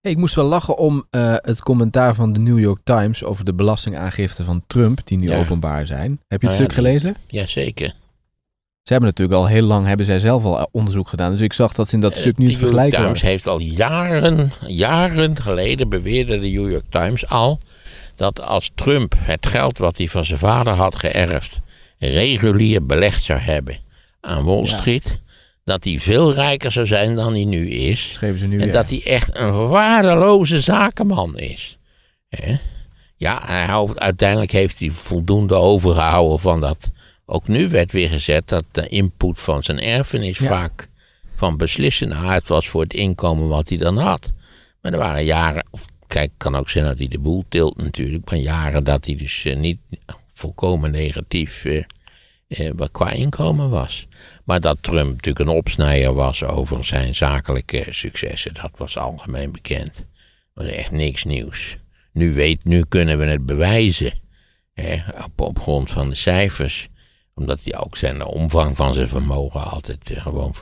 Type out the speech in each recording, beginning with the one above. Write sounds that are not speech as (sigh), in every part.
Hey, ik moest wel lachen om eh, het commentaar van de New York Times over de belastingaangiften van Trump, die nu openbaar zijn. Heb je het nou, stuk ja, gelezen? Jazeker. Ze hebben natuurlijk al heel lang, hebben zij zelf al eh, onderzoek gedaan. Dus ik zag dat ze in dat eh, stuk niet vergelijken De New York Times heeft al jaren, jaren geleden beweerde de New York Times al dat als Trump het geld wat hij van zijn vader had geërfd regulier belegd zou hebben aan Wall Street, dat hij veel rijker zou zijn dan hij nu is. Schreven ze nu, en dat hij echt een waardeloze zakenman is. Ja, hij houdt, uiteindelijk heeft hij voldoende overgehouden van dat. Ook nu werd weer gezet dat de input van zijn erfenis vaak van beslissende nou, aard was voor het inkomen wat hij dan had. Maar er waren jaren, of kijk, kan ook zijn dat hij de boel tilt natuurlijk, maar jaren dat hij dus eh, niet volkomen negatief. Eh, eh, wat qua inkomen was. Maar dat Trump natuurlijk een opsnijer was over zijn zakelijke successen, dat was algemeen bekend. Dat was echt niks nieuws. Nu, weet, nu kunnen we het bewijzen op, grond van de cijfers omdat hij ook zijn de omvang van zijn vermogen altijd eh, gewoon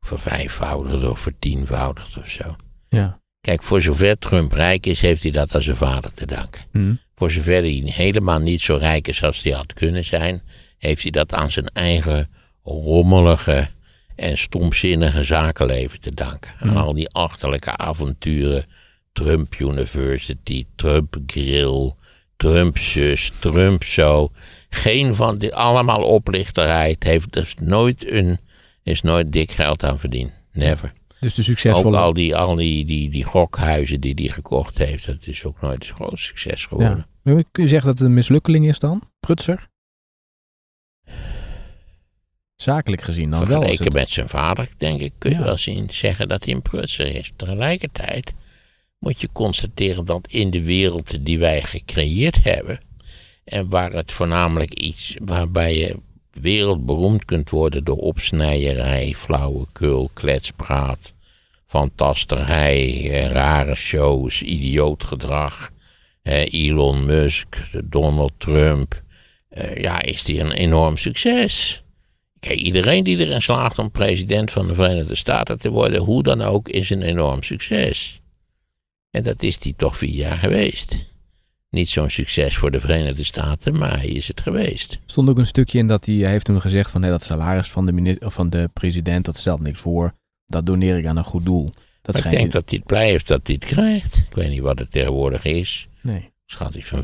vervijfvoudigd of vertienvoudigd of zo. Ja. Kijk, voor zover Trump rijk is, heeft hij dat aan zijn vader te danken. Mhm. Voor zover hij helemaal niet zo rijk is als hij had kunnen zijn, heeft hij dat aan zijn eigen rommelige en stomzinnige zakenleven te danken. Aan hmm. al die achterlijke avonturen. Trump University, Trump Grill, Trump zus, Trump zo. Geen van die, allemaal oplichterij. heeft dus nooit een, is nooit dik geld aan verdiend. Never. Dus de succesvolle... Ook al die, al die, die, die gokhuizen die hij gekocht heeft, dat is ook nooit een groot succes geworden. kun je zeggen dat het een mislukkeling is dan? Prutser? Zakelijk gezien dan Vergeleken wel. met zijn vader, denk ik, kun je wel zien zeggen dat hij een prutser is. Tegelijkertijd moet je constateren dat in de wereld die wij gecreëerd hebben, en waar het voornamelijk iets waarbij je wereldberoemd kunt worden door opsnijerij, flauwekul, kletspraat, fantasterij, eh, rare shows, idioot gedrag. Elon Musk, Donald Trump. Eh, ja, is die een enorm succes. Kijk, iedereen die erin slaagt om president van de Verenigde Staten te worden, hoe dan ook, is een enorm succes. En dat is die toch vier jaar geweest. Niet zo'n succes voor de Verenigde Staten, maar hij is het geweest. Er stond ook een stukje in dat hij, heeft toen gezegd van hé, dat salaris van de, van de president, dat stelt niks voor. Dat doneer ik aan een goed doel. Dat ik denk dat hij het blij heeft dat hij het krijgt. Ik weet niet wat het tegenwoordig is. Nee. Schat ik van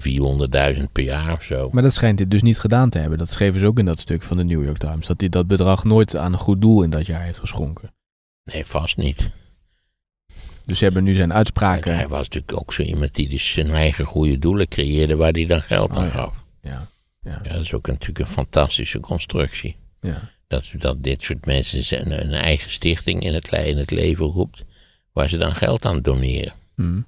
400.000 per jaar of zo. Maar dat schijnt dit dus niet gedaan te hebben. Dat schreven ze ook in dat stuk van de New York Times. Dat hij dat bedrag nooit aan een goed doel in dat jaar heeft geschonken. Nee, vast niet. Dus ze hebben nu zijn uitspraken. hij was natuurlijk ook zo iemand die dus zijn eigen goede doelen creëerde waar hij dan geld aan oh ja. gaf. Ja. Ja. dat is ook natuurlijk een fantastische constructie. Ja. Dat, dat dit soort mensen zijn, een eigen stichting in het, in het leven roept waar ze dan geld aan doneren. Hmm.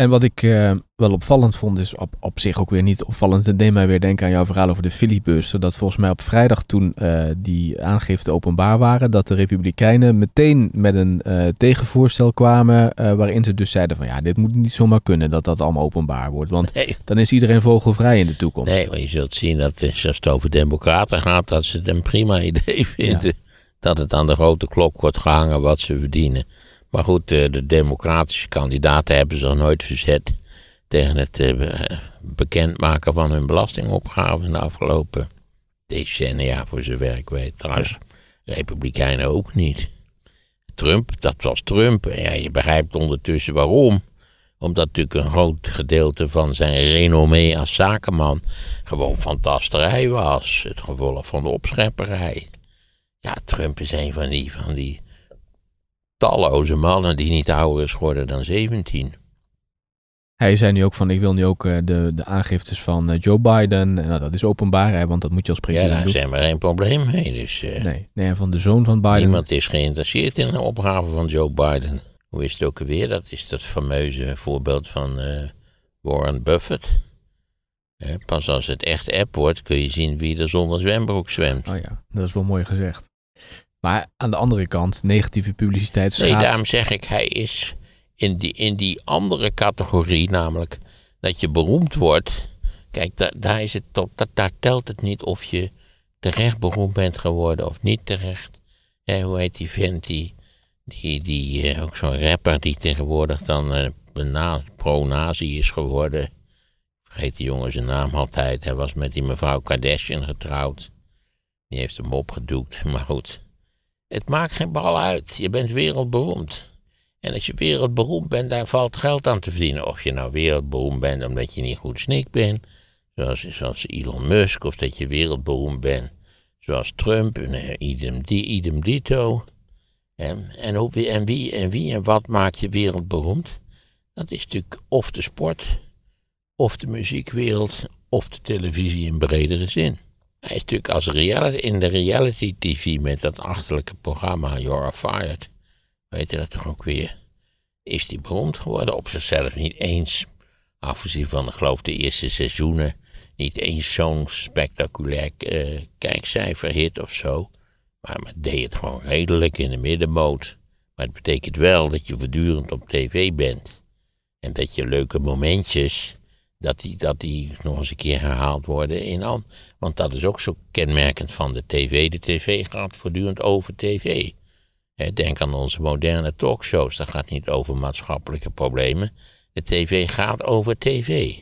En wat ik eh, wel opvallend vond, is op, op zich ook weer niet opvallend. Het deed mij weer denken aan jouw verhaal over de filibuster. Dat volgens mij op vrijdag toen eh, die aangifte openbaar waren, dat de Republikeinen meteen met een eh, tegenvoorstel kwamen. waarin ze dus zeiden van ja, dit moet niet zomaar kunnen dat dat allemaal openbaar wordt. Want dan is iedereen vogelvrij in de toekomst. Nee, maar je zult zien dat als het over democraten gaat, dat ze het een prima (laughs) idee vinden. Dat het aan de grote klok wordt gehangen wat ze verdienen. Maar goed, eh, de democratische kandidaten hebben zich nooit verzet tegen het eh, bekendmaken van hun belastingopgave in de afgelopen decennia, voor zover ik weet. Trouwens, republikeinen ook niet. Trump, dat was Trump. Ja, je begrijpt ondertussen waarom. Omdat natuurlijk een groot gedeelte van zijn renommee als zakenman gewoon fantasterij was. Het gevolg van de opschepperij. Ja, Trump is een van die, van die talloze mannen die niet ouder is geworden dan 17. Hij zei nu ook van, ik wil nu ook eh, de, de aangiftes van eh, Joe Biden. Eh, nou, dat is openbaar, hè, want dat moet je als president ja, daar zijn we geen probleem mee. Dus, nee, nee, van de zoon van Biden. Niemand is geïnteresseerd in de opgave van Joe Biden. Hoe is het ook weer? Dat is dat fameuze voorbeeld van Warren Buffett. pas als het echt app wordt, kun je zien wie er zonder zwembroek zwemt. Oh ja, dat is wel mooi gezegd. Maar aan de andere kant, negatieve publiciteit Nee, daarom zeg ik, hij is in die, in die andere categorie, namelijk dat je beroemd wordt. Kijk, daar, daar, is het top, dat, daar telt het niet of je terecht beroemd bent geworden of niet terecht. En hoe heet die vent, die, die, die eh, ook zo'n rapper die tegenwoordig dan eh, pro-nazi is geworden. Vergeet die jongen zijn naam altijd. Hij was met die mevrouw Kardashian getrouwd. Die heeft hem opgedoekt, (laughs) maar goed. Het maakt geen bal uit. Je bent wereldberoemd. En als je wereldberoemd bent, daar valt geld aan te verdienen. Of je nou wereldberoemd bent omdat je niet goed snik bent, zoals, zoals Elon Musk, of dat je wereldberoemd bent, zoals Trump, en eh, idem, idem dito. En, en, en, wie, en wie en wat maakt je wereldberoemd? Dat is natuurlijk of de sport, of de muziekwereld, of de televisie in bredere zin. Hij is natuurlijk als reality, in de reality TV met dat achterlijke programma You're Fired, weet je dat toch ook weer, is die beroemd geworden op zichzelf. Niet eens, afgezien van ik geloof de eerste seizoenen, niet eens zo'n spectaculair uh, kijkcijfer hit of zo. Maar men deed het gewoon redelijk in de middenmoot. Maar het betekent wel dat je voortdurend op tv bent. En dat je leuke momentjes dat die, dat die nog eens een keer herhaald worden in An. Want dat is ook zo kenmerkend van de tv. De tv gaat voortdurend over tv. Denk aan onze moderne talkshows. Dat gaat niet over maatschappelijke problemen. De tv gaat over tv.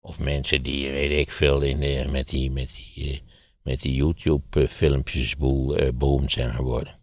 Of mensen die, weet ik veel, in de, met die, met die, eh, met die YouTube-filmpjes eh, beroemd eh, zijn geworden.